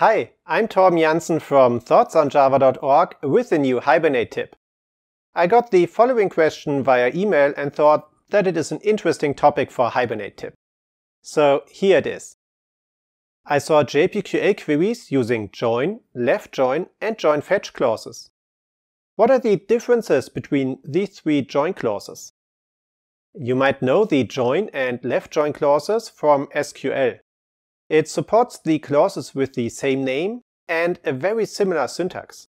Hi, I'm Torben Janssen from thoughtsonjava.org with a new Hibernate tip. I got the following question via email and thought that it is an interesting topic for a Hibernate tip. So here it is. I saw JPQA queries using join, left join and join fetch clauses. What are the differences between these three join clauses? You might know the join and left join clauses from SQL. It supports the clauses with the same name and a very similar syntax.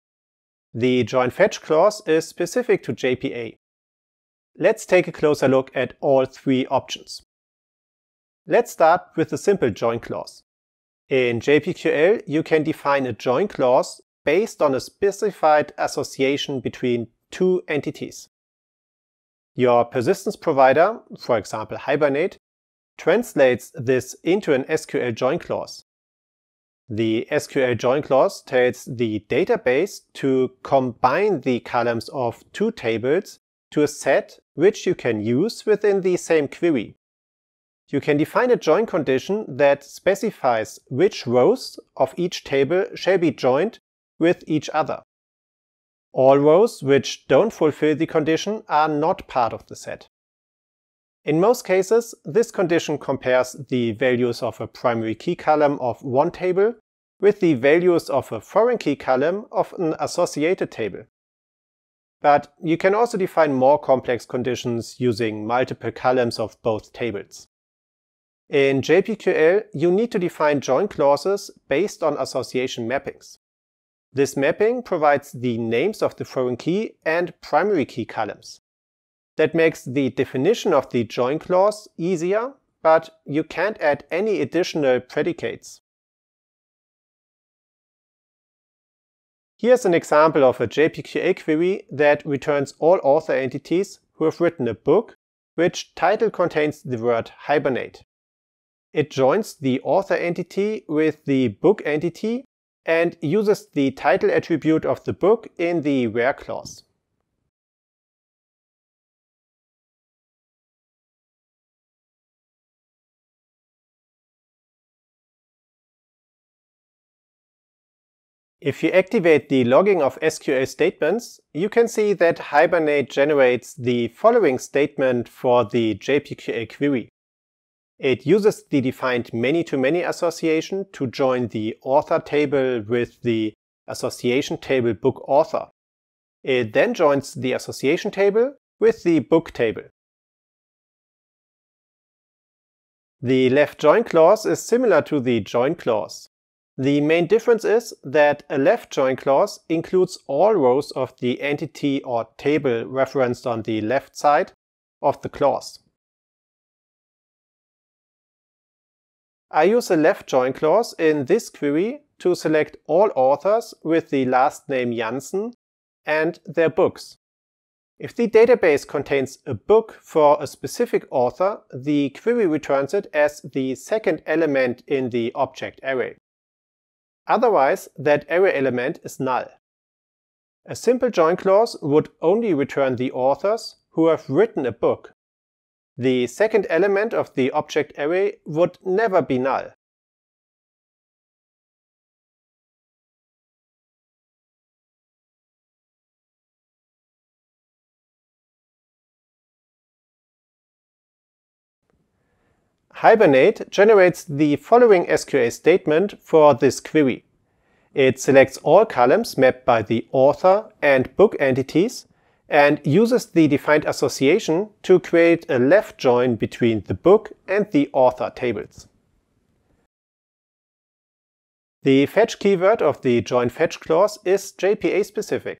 The join fetch clause is specific to JPA. Let's take a closer look at all three options. Let's start with the simple join clause. In JPQL, you can define a join clause based on a specified association between two entities. Your persistence provider, for example Hibernate, translates this into an SQL join clause. The SQL join clause tells the database to combine the columns of two tables to a set which you can use within the same query. You can define a join condition that specifies which rows of each table shall be joined with each other. All rows which don't fulfill the condition are not part of the set. In most cases, this condition compares the values of a primary key column of one table with the values of a foreign key column of an associated table. But you can also define more complex conditions using multiple columns of both tables. In JPQL, you need to define join clauses based on association mappings. This mapping provides the names of the foreign key and primary key columns. That makes the definition of the join clause easier, but you can't add any additional predicates. Here's an example of a JPQA query that returns all author entities who have written a book, which title contains the word hibernate. It joins the author entity with the book entity and uses the title attribute of the book in the where clause. If you activate the logging of SQL statements, you can see that Hibernate generates the following statement for the JPQA query. It uses the defined many-to-many -many association to join the author table with the association table book author. It then joins the association table with the book table. The left join clause is similar to the join clause. The main difference is that a left join clause includes all rows of the entity or table referenced on the left side of the clause. I use a left join clause in this query to select all authors with the last name Janssen and their books. If the database contains a book for a specific author, the query returns it as the second element in the object array. Otherwise, that array element is null. A simple join clause would only return the authors who have written a book. The second element of the object array would never be null. Hibernate generates the following SQA statement for this query. It selects all columns mapped by the author and book entities and uses the defined association to create a left join between the book and the author tables. The fetch keyword of the join fetch clause is JPA specific.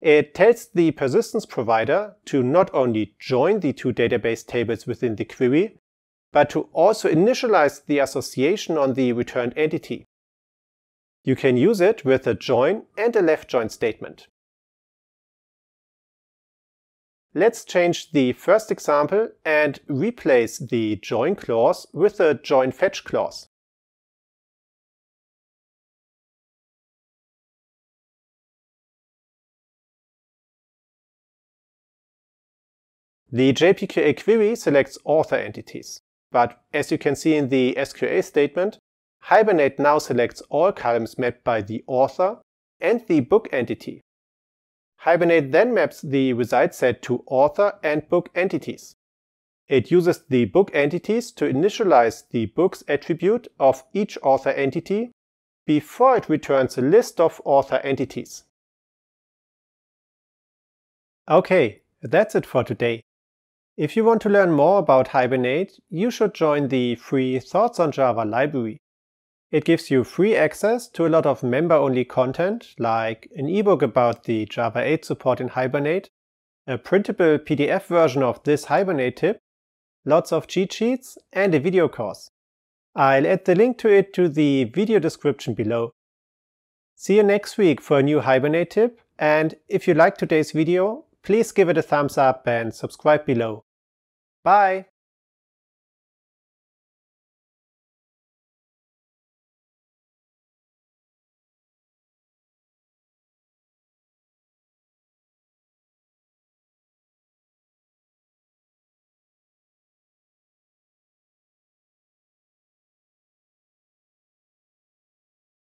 It tells the persistence provider to not only join the two database tables within the query, but to also initialize the association on the returned entity. You can use it with a join and a left join statement. Let's change the first example and replace the join clause with a join fetch clause. The JPQA query selects author entities. But as you can see in the SQA statement, Hibernate now selects all columns mapped by the author and the book entity. Hibernate then maps the result set to author and book entities. It uses the book entities to initialize the book's attribute of each author entity before it returns a list of author entities. Okay, that's it for today. If you want to learn more about Hibernate, you should join the free Thoughts on Java library. It gives you free access to a lot of member-only content, like an ebook about the Java 8 support in Hibernate, a printable PDF version of this Hibernate tip, lots of cheat sheets, and a video course. I'll add the link to it to the video description below. See you next week for a new Hibernate tip, and if you liked today's video, please give it a thumbs up and subscribe below. Bye.